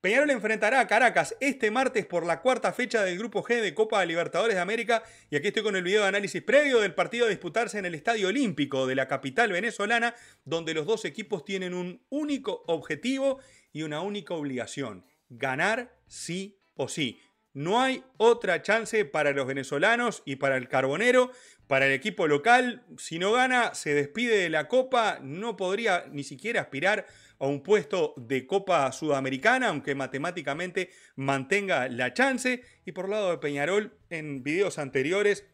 Peñarol enfrentará a Caracas este martes por la cuarta fecha del Grupo G de Copa Libertadores de América y aquí estoy con el video de análisis previo del partido a disputarse en el Estadio Olímpico de la capital venezolana, donde los dos equipos tienen un único objetivo y una única obligación, ganar sí o sí. No hay otra chance para los venezolanos y para el carbonero, para el equipo local. Si no gana, se despide de la Copa, no podría ni siquiera aspirar a un puesto de Copa Sudamericana, aunque matemáticamente mantenga la chance. Y por lado de Peñarol, en videos anteriores,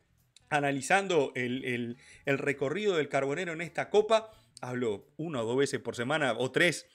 analizando el, el recorrido del Carbonero en esta Copa, hablo una o dos veces por semana o tres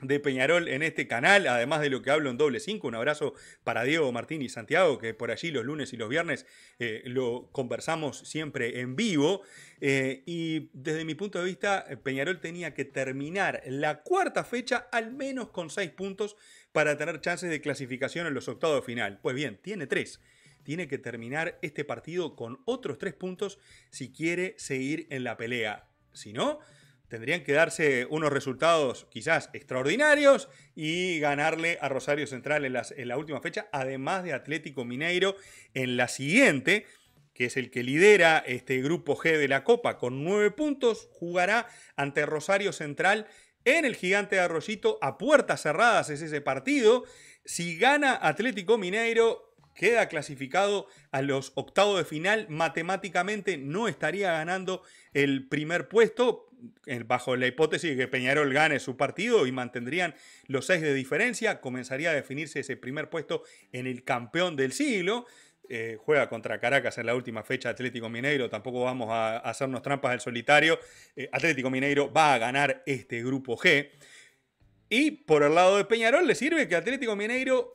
de Peñarol en este canal, además de lo que hablo en doble 5. Un abrazo para Diego Martín y Santiago, que por allí los lunes y los viernes eh, lo conversamos siempre en vivo. Eh, y desde mi punto de vista, eh, Peñarol tenía que terminar la cuarta fecha al menos con seis puntos para tener chances de clasificación en los octavos de final. Pues bien, tiene tres. tiene que terminar este partido con otros tres puntos si quiere seguir en la pelea. Si no, tendrían que darse unos resultados quizás extraordinarios y ganarle a Rosario Central en, la última fecha, además de Atlético Mineiro en la siguiente, que es el que lidera este grupo G de la Copa con nueve puntos, jugará ante Rosario Central en el gigante de Arroyito a puertas cerradas es ese partido. Si gana Atlético Mineiro, queda clasificado a los octavos de final. Matemáticamente no estaría ganando el primer puesto, eh, bajo la hipótesis de que Peñarol gane su partido y mantendrían los seis de diferencia, comenzaría a definirse ese primer puesto en el campeón del siglo. Eh, juega contra Caracas en la última fecha Atlético Mineiro, tampoco vamos a, hacernos trampas al solitario. Eh, Atlético Mineiro va a ganar este grupo G. Y por el lado de Peñarol le sirve que Atlético Mineiro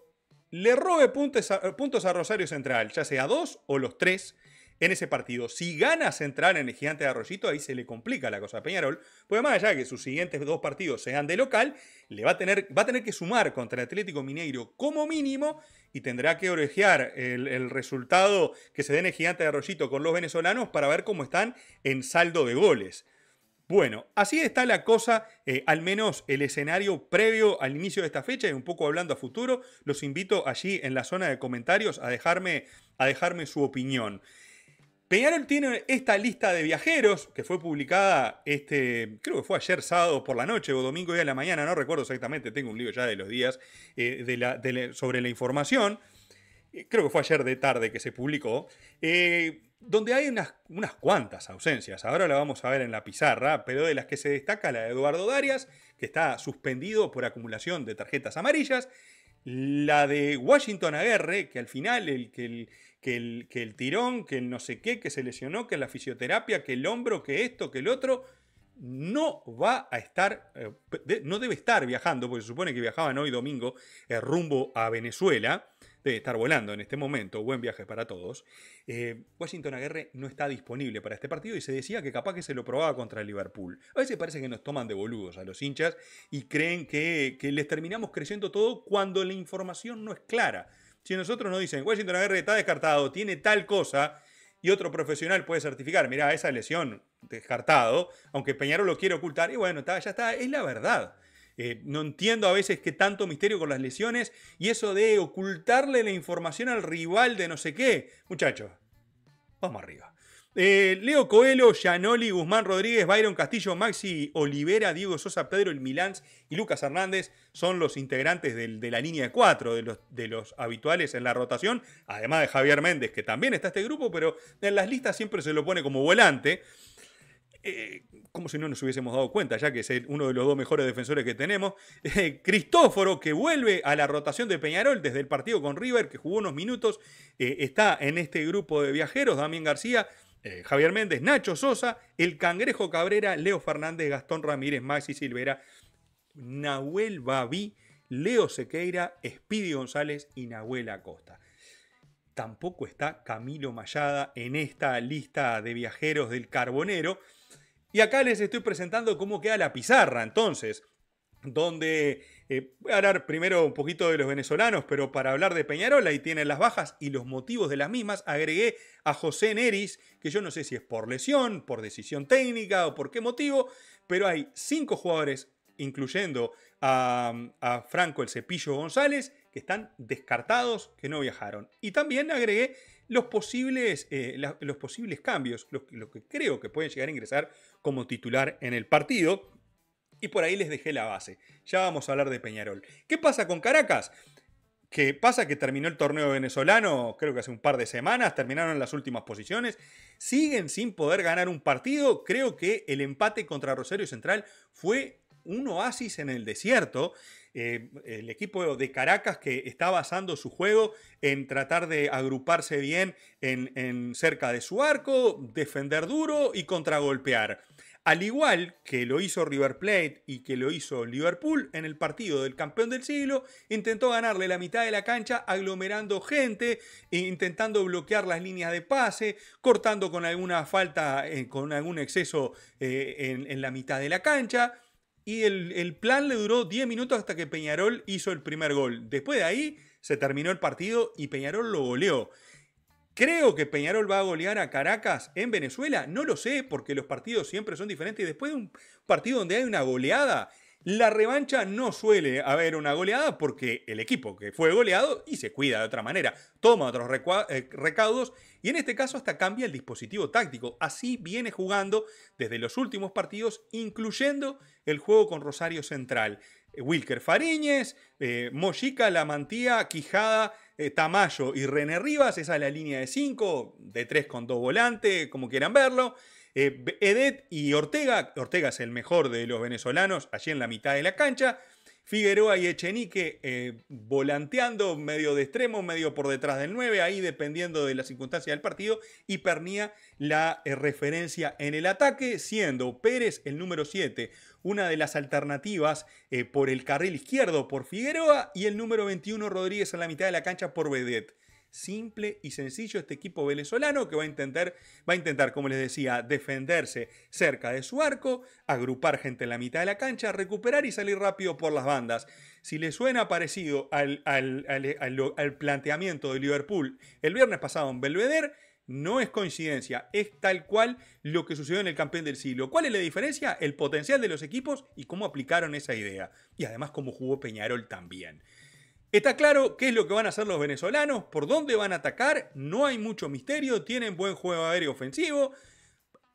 le robe puntos puntos a Rosario Central, ya sea dos o los tres en ese partido. Si gana Central en el Gigante de Arroyito, ahí se le complica la cosa a Peñarol, pues más allá de que sus siguientes dos partidos sean de local, le va a tener, va a tener que sumar contra el Atlético Mineiro como mínimo y tendrá que orejear el, resultado que se dé en el Gigante de Arroyito con los venezolanos para ver cómo están en saldo de goles. Bueno, así está la cosa, eh, al menos el escenario previo al inicio de esta fecha y un poco hablando a futuro. Los invito allí en la zona de comentarios a dejarme, a dejarme su opinión. Peñarol tiene esta lista de viajeros que fue publicada, este, creo que fue ayer sábado por la noche o domingo día de la mañana, no recuerdo exactamente, tengo un libro ya de los días eh, sobre la información. Eh, creo que fue ayer de tarde que se publicó. Eh, donde hay unas, unas, cuantas ausencias. Ahora la vamos a ver en la pizarra, pero de las que se destaca la de Eduardo Darias, que está suspendido por acumulación de tarjetas amarillas, la de Washington Aguerre, que al final el que el, que el, tirón, que no sé qué, que se lesionó, que la fisioterapia, que el hombro, que esto, que el otro, no va a estar, eh, no debe estar viajando, porque se supone que viajaban hoy domingo eh, rumbo a Venezuela de estar volando en este momento. Buen viaje para todos. Eh, Washington Aguirre no está disponible para este partido y se decía que capaz que se lo probaba contra el Liverpool. A veces parece que nos toman de boludos a los hinchas y creen que, les terminamos creciendo todo cuando la información no es clara. Si nosotros nos dicen Washington Aguirre está descartado, tiene tal cosa, y otro profesional puede certificar, mira, esa lesión descartado, aunque Peñarol lo quiere ocultar, y bueno, está, ya está, es la verdad. Eh, no entiendo a veces qué tanto misterio con las lesiones y eso de ocultarle la información al rival de no sé qué. Muchachos, vamos arriba. Eh, Leo Coelho, Yanoli, Guzmán Rodríguez, Byron Castillo, Maxi Olivera, Diego Sosa, Pedro El Milans y Lucas Hernández son los integrantes de la línea de cuatro, de los, de los habituales en la rotación, además de Javier Méndez, que también está este grupo, pero en las listas siempre se lo pone como volante. Eh, como si no nos hubiésemos dado cuenta, ya que es uno de los dos mejores defensores que tenemos. Cristóforo, que vuelve a la rotación de Peñarol desde el partido con River, que jugó unos minutos, eh, está en este grupo de viajeros. Damián García, eh, Javier Méndez, Nacho Sosa, el Cangrejo Cabrera, Leo Fernández, Gastón Ramírez, Maxi Silvera, Nahuel Babí, Leo Sequeira, Espidi González y Nahuel Acosta tampoco está Camilo Mayada en esta lista de viajeros del carbonero. Y acá les estoy presentando cómo queda la pizarra entonces, donde eh, voy a hablar primero un poquito de los venezolanos, pero para hablar de Peñarol ahí tienen las bajas y los motivos de las mismas. Agregué a José Neris, que yo no sé si es por lesión, por decisión técnica o por qué motivo, pero hay cinco jugadores, incluyendo a Franco el Cepillo González, que están descartados, que no viajaron. Y también agregué los posibles, eh, los posibles cambios, lo que creo que pueden llegar a ingresar como titular en el partido. Y por ahí les dejé la base. Ya vamos a hablar de Peñarol. ¿Qué pasa con Caracas? Que pasa que terminó el torneo venezolano, creo que hace un par de semanas, terminaron las últimas posiciones, siguen sin poder ganar un partido. Creo que el empate contra Rosario Central fue un oasis en el desierto. Eh, el equipo de Caracas que está basando su juego en tratar de agruparse bien en, cerca de su arco, defender duro y contragolpear. Al igual que lo hizo River Plate y que lo hizo Liverpool en el partido del campeón del siglo, intentó ganarle la mitad de la cancha aglomerando gente, intentando bloquear las líneas de pase, cortando con alguna falta, eh, con algún exceso eh, en la mitad de la cancha y el, plan le duró 10 minutos hasta que Peñarol hizo el primer gol. Después de ahí se terminó el partido y Peñarol lo goleó. Creo que Peñarol va a golear a Caracas en Venezuela. No lo sé porque los partidos siempre son diferentes. Y Después de un partido donde hay una goleada, la revancha no suele haber una goleada porque el equipo que fue goleado y se cuida de otra manera, toma otros eh, recaudos y en este caso hasta cambia el dispositivo táctico. Así viene jugando desde los últimos partidos, incluyendo el juego con Rosario Central. Eh, Wilker Fariñez, eh, La Mantía, Quijada, eh, Tamayo y René Rivas, esa es la línea de 5, de 3 con 2 volantes, como quieran verlo. Eh, Edet y Ortega, Ortega es el mejor de los venezolanos, allí en la mitad de la cancha. Figueroa y Echenique eh, volanteando medio de extremo, medio por detrás del 9, ahí dependiendo de la circunstancia del partido, y Pernía la eh, referencia en el ataque, siendo Pérez el número 7, una de las alternativas por el carril izquierdo por Figueroa, y el número 21 Rodríguez en la mitad de la cancha por Bedet simple y sencillo este equipo venezolano que va a intentar, va a intentar, como les decía, defenderse cerca de su arco, agrupar gente en la mitad de la cancha, recuperar y salir rápido por las bandas. Si le suena parecido al, al, planteamiento de Liverpool el viernes pasado en Belvedere, no es coincidencia, es tal cual lo que sucedió en el campeón del siglo. ¿Cuál es la diferencia? El potencial de los equipos y cómo aplicaron esa idea. Y además cómo jugó Peñarol también. Está claro qué es lo que van a hacer los venezolanos, por dónde van a atacar, no hay mucho misterio, tienen buen juego aéreo ofensivo.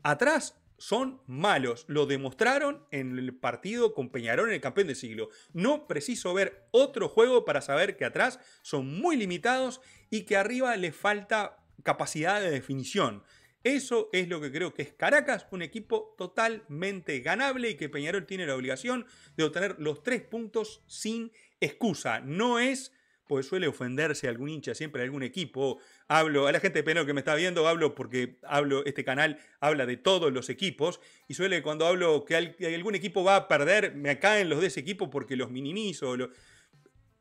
Atrás son malos, lo demostraron en el partido con Peñarol en el campeón del siglo. No preciso ver otro juego para saber que atrás son muy limitados y que arriba les falta capacidad de definición. Eso es lo que creo que es Caracas, un equipo totalmente ganable y que Peñarol tiene la obligación de obtener los tres puntos sin excusa, no es, pues suele ofenderse algún hincha siempre, a algún equipo. Hablo, a la gente de que me está viendo, hablo porque hablo, este canal habla de todos los equipos y suele cuando hablo que algún equipo va a perder, me caen los de ese equipo porque los minimizo.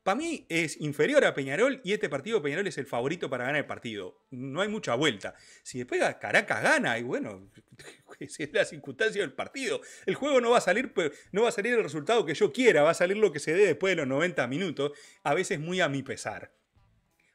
Para mí es inferior a Peñarol y este partido Peñarol es el favorito para ganar el partido. No hay mucha vuelta. Si después Caracas gana, y bueno, es la circunstancia del partido. El juego no va a salir, no va a salir el resultado que yo quiera, va a salir lo que se dé después de los 90 minutos, a veces muy a mi pesar.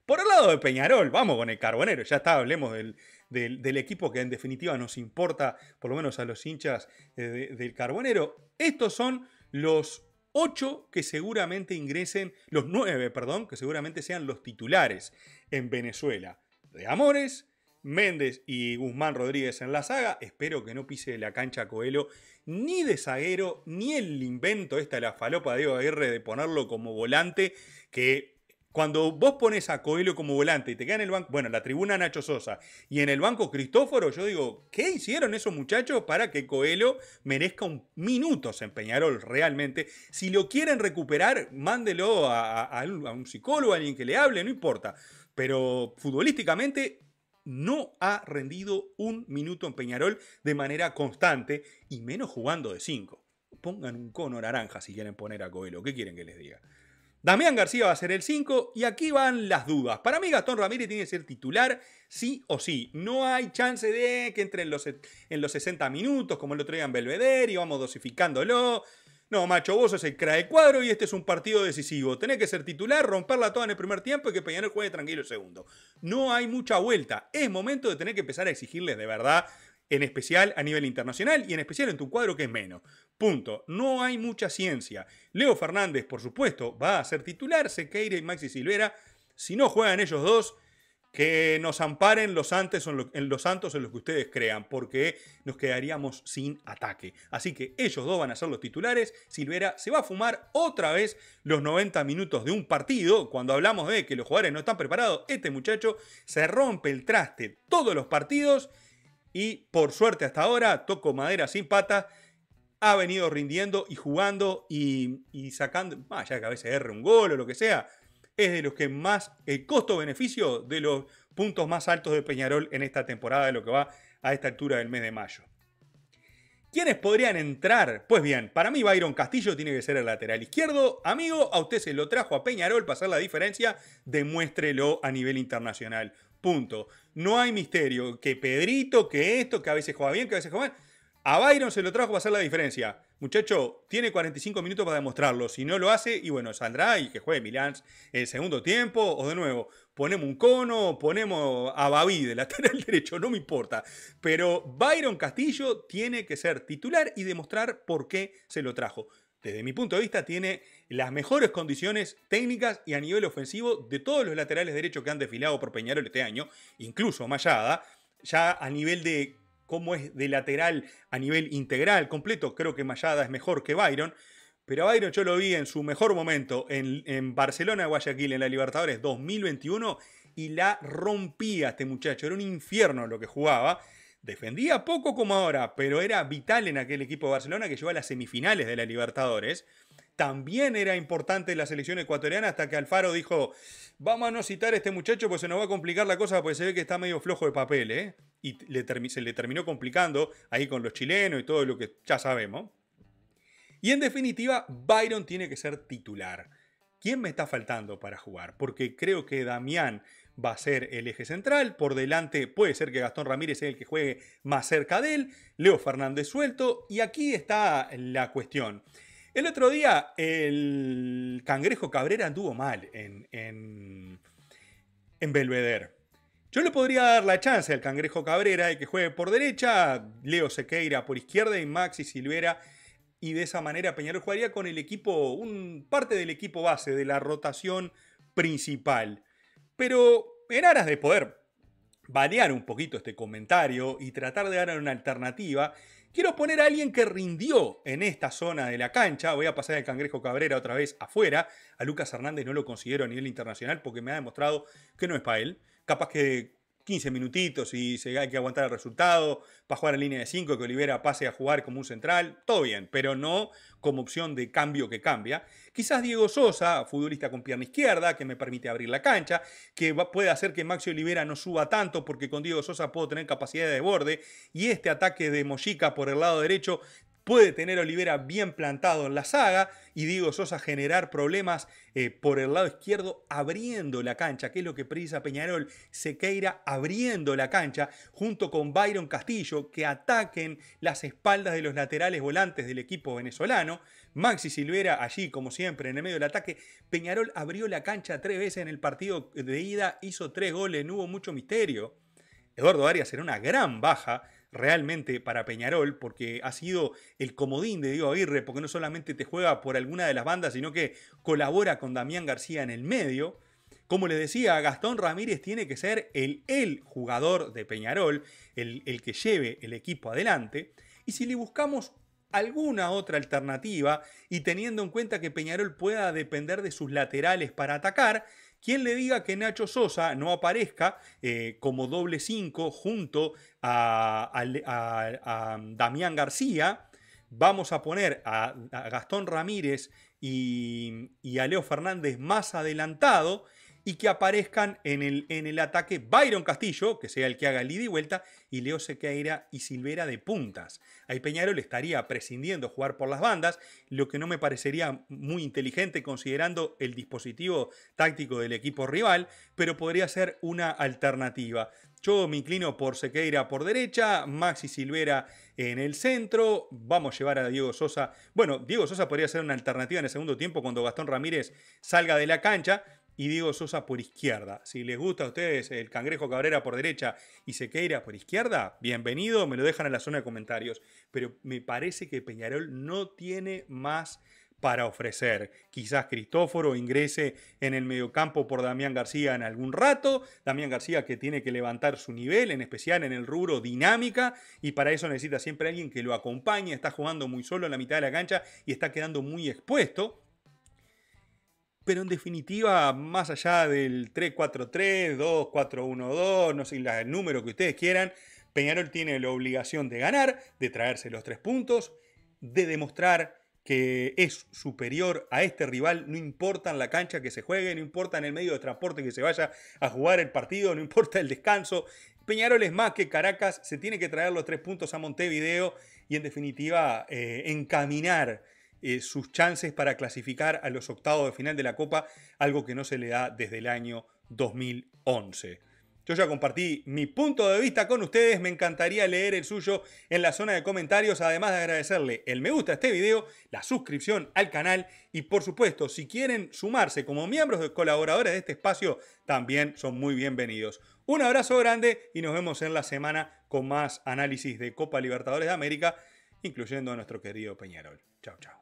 Por el lado de Peñarol, vamos con el Carbonero, ya está, hablemos del, equipo que en definitiva nos importa, por lo menos a los hinchas eh, del Carbonero. Estos son los Ocho que seguramente ingresen, los nueve, perdón, que seguramente sean los titulares en Venezuela. De Amores, Méndez y Guzmán Rodríguez en la saga. Espero que no pise la cancha Coelho ni de zaguero, ni el invento, esta la falopa de Diego Aguirre de ponerlo como volante, que cuando vos pones a Coelho como volante y te queda en el banco, bueno, la tribuna Nacho Sosa y en el banco Cristóforo, yo digo, ¿qué hicieron esos muchachos para que Coelho merezca un minutos en Peñarol realmente? Si lo quieren recuperar, mándelo a, un psicólogo, a alguien que le hable, no importa. Pero futbolísticamente no ha rendido un minuto en Peñarol de manera constante y menos jugando de cinco. Pongan un cono naranja si quieren poner a Coelho. ¿Qué quieren que les diga? Damián García va a ser el 5 y aquí van las dudas. Para mí Gastón Ramírez tiene que ser titular sí o sí. No hay chance de que entre en los, en los 60 minutos como lo traigan Belvedere y vamos dosificándolo. No, macho, vos sos el crae cuadro y este es un partido decisivo. Tenés que ser titular, romperla toda en el primer tiempo y que el juegue tranquilo el segundo. No hay mucha vuelta. Es momento de tener que empezar a exigirles de verdad en especial a nivel internacional y en especial en tu cuadro que es menos. Punto. No hay mucha ciencia. Leo Fernández, por supuesto, va a ser titular, Sequeira y Maxi Silvera. Si no juegan ellos dos, que nos amparen los, antes en los santos en los que ustedes crean, porque nos quedaríamos sin ataque. Así que ellos dos van a ser los titulares. Silvera se va a fumar otra vez los 90 minutos de un partido. Cuando hablamos de que los jugadores no están preparados, este muchacho se rompe el traste todos los partidos y por suerte hasta ahora, toco madera sin patas, ha venido rindiendo y jugando y, sacando, más ya que a veces erre un gol o lo que sea, es de los que más, el costo-beneficio de los puntos más altos de Peñarol en esta temporada, de lo que va a esta altura del mes de mayo. ¿Quiénes podrían entrar? Pues bien, para mí Byron Castillo tiene que ser el lateral izquierdo. Amigo, a usted se lo trajo a Peñarol para hacer la diferencia, demuéstrelo a nivel internacional. Punto. No hay misterio. Que Pedrito, que esto, que a veces juega bien, que a veces juega mal. A Byron se lo trajo para hacer la diferencia. Muchacho, tiene 45 minutos para demostrarlo. Si no lo hace, y bueno, saldrá y que juegue Milán el segundo tiempo. O de nuevo, ponemos un cono, ponemos a Babi de lateral derecho, no me importa. Pero Byron Castillo tiene que ser titular y demostrar por qué se lo trajo desde mi punto de vista, tiene las mejores condiciones técnicas y a nivel ofensivo de todos los laterales derechos que han desfilado por Peñarol este año, incluso Mayada, ya a nivel de cómo es de lateral, a nivel integral, completo, creo que Mayada es mejor que Byron. Pero Byron yo lo vi en su mejor momento en, Barcelona Barcelona, Guayaquil, en la Libertadores 2021, y la rompía este muchacho. Era un infierno lo que jugaba. Defendía poco como ahora, pero era vital en aquel equipo de Barcelona que lleva a las semifinales de la Libertadores. También era importante la selección ecuatoriana hasta que Alfaro dijo, vamos a no citar a este muchacho pues se nos va a complicar la cosa porque se ve que está medio flojo de papel, ¿eh? Y se le terminó complicando ahí con los chilenos y todo lo que ya sabemos. Y en definitiva, Byron tiene que ser titular. ¿Quién me está faltando para jugar? Porque creo que Damián va a ser el eje central. Por delante puede ser que Gastón Ramírez sea el que juegue más cerca de él. Leo Fernández suelto. Y aquí está la cuestión. El otro día el cangrejo Cabrera anduvo mal en, en, Belvedere. Yo le podría dar la chance al cangrejo Cabrera de que juegue por derecha, Leo Sequeira por izquierda y Maxi Silvera y de esa manera Peñarol jugaría con el equipo, un parte del equipo base, de la rotación principal. Pero en aras de poder variar un poquito este comentario y tratar de dar una alternativa, quiero poner a alguien que rindió en esta zona de la cancha. Voy a pasar al Cangrejo Cabrera otra vez afuera. A Lucas Hernández no lo considero a nivel internacional porque me ha demostrado que no es para él. Capaz que 15 minutitos y se, hay que aguantar el resultado, para jugar en línea de 5, que Olivera pase a jugar como un central, todo bien, pero no como opción de cambio que cambia. Quizás Diego Sosa, futbolista con pierna izquierda, que me permite abrir la cancha, que puede hacer que Maxi Olivera no suba tanto porque con Diego Sosa puedo tener capacidad de borde y este ataque de Mojica por el lado derecho puede tener Olivera bien plantado en la saga y digo Sosa generar problemas eh, por el lado izquierdo abriendo la cancha, que es lo que prisa Peñarol, Sequeira abriendo la cancha junto con Byron Castillo, que ataquen las espaldas de los laterales volantes del equipo venezolano, Maxi Silvera allí como siempre en el medio del ataque, Peñarol abrió la cancha tres veces en el partido de ida, hizo tres goles, no hubo mucho misterio. Eduardo Arias era una gran baja realmente para Peñarol, porque ha sido el comodín de Diego Aguirre, porque no solamente te juega por alguna de las bandas, sino que colabora con Damián García en el medio. Como les decía, Gastón Ramírez tiene que ser el, el jugador de Peñarol, el, el que lleve el equipo adelante. Y si le buscamos alguna otra alternativa y teniendo en cuenta que Peñarol pueda depender de sus laterales para atacar, Quién le diga que Nacho Sosa no aparezca eh, como doble 5 junto a, Damián García, vamos a poner a, Gastón Ramírez y, y a Leo Fernández más adelantado y que aparezcan en el, en el ataque Byron Castillo, que sea el que haga el ida y vuelta, y Leo Sequeira y Silvera de puntas. Ahí Peñarol estaría prescindiendo jugar por las bandas, lo que no me parecería muy inteligente considerando el dispositivo táctico del equipo rival, pero podría ser una alternativa. Yo me inclino por Sequeira por derecha, Maxi Silvera en el centro. Vamos a llevar a Diego Sosa. Bueno, Diego Sosa podría ser una alternativa en el segundo tiempo cuando Gastón Ramírez salga de la cancha. Y Diego Sosa por izquierda. Si les gusta a ustedes el Cangrejo Cabrera por derecha y Sequeira por izquierda, bienvenido, me lo dejan en la zona de comentarios. Pero me parece que Peñarol no tiene más para ofrecer. Quizás Cristóforo ingrese en el mediocampo por Damián García en algún rato, Damián García que tiene que levantar su nivel, en especial en el rubro dinámica, y para eso necesita siempre alguien que lo acompañe, está jugando muy solo en la mitad de la cancha y está quedando muy expuesto. Pero en definitiva, más allá del 3-4-3, 2-4-1-2, no sé, el número que ustedes quieran, Peñarol tiene la obligación de ganar, de traerse los tres puntos, de demostrar que es superior a este rival, no importa en la cancha que se juegue, no importa en el medio de transporte que se vaya a jugar el partido, no importa el descanso. Peñarol es más que Caracas, se tiene que traer los tres puntos a Montevideo y en definitiva eh, encaminar eh, sus chances para clasificar a los octavos de final de la Copa, algo que no se le da desde el año 2011. Yo ya compartí mi punto de vista con ustedes, me encantaría leer el suyo en la zona de comentarios, además de agradecerle el me gusta a este video, la suscripción al canal y por supuesto, si quieren sumarse como miembros de colaboradores de este espacio, también son muy bienvenidos. Un abrazo grande y nos vemos en la semana con más análisis de Copa Libertadores de América, incluyendo a nuestro querido Peñarol. Chao, chao.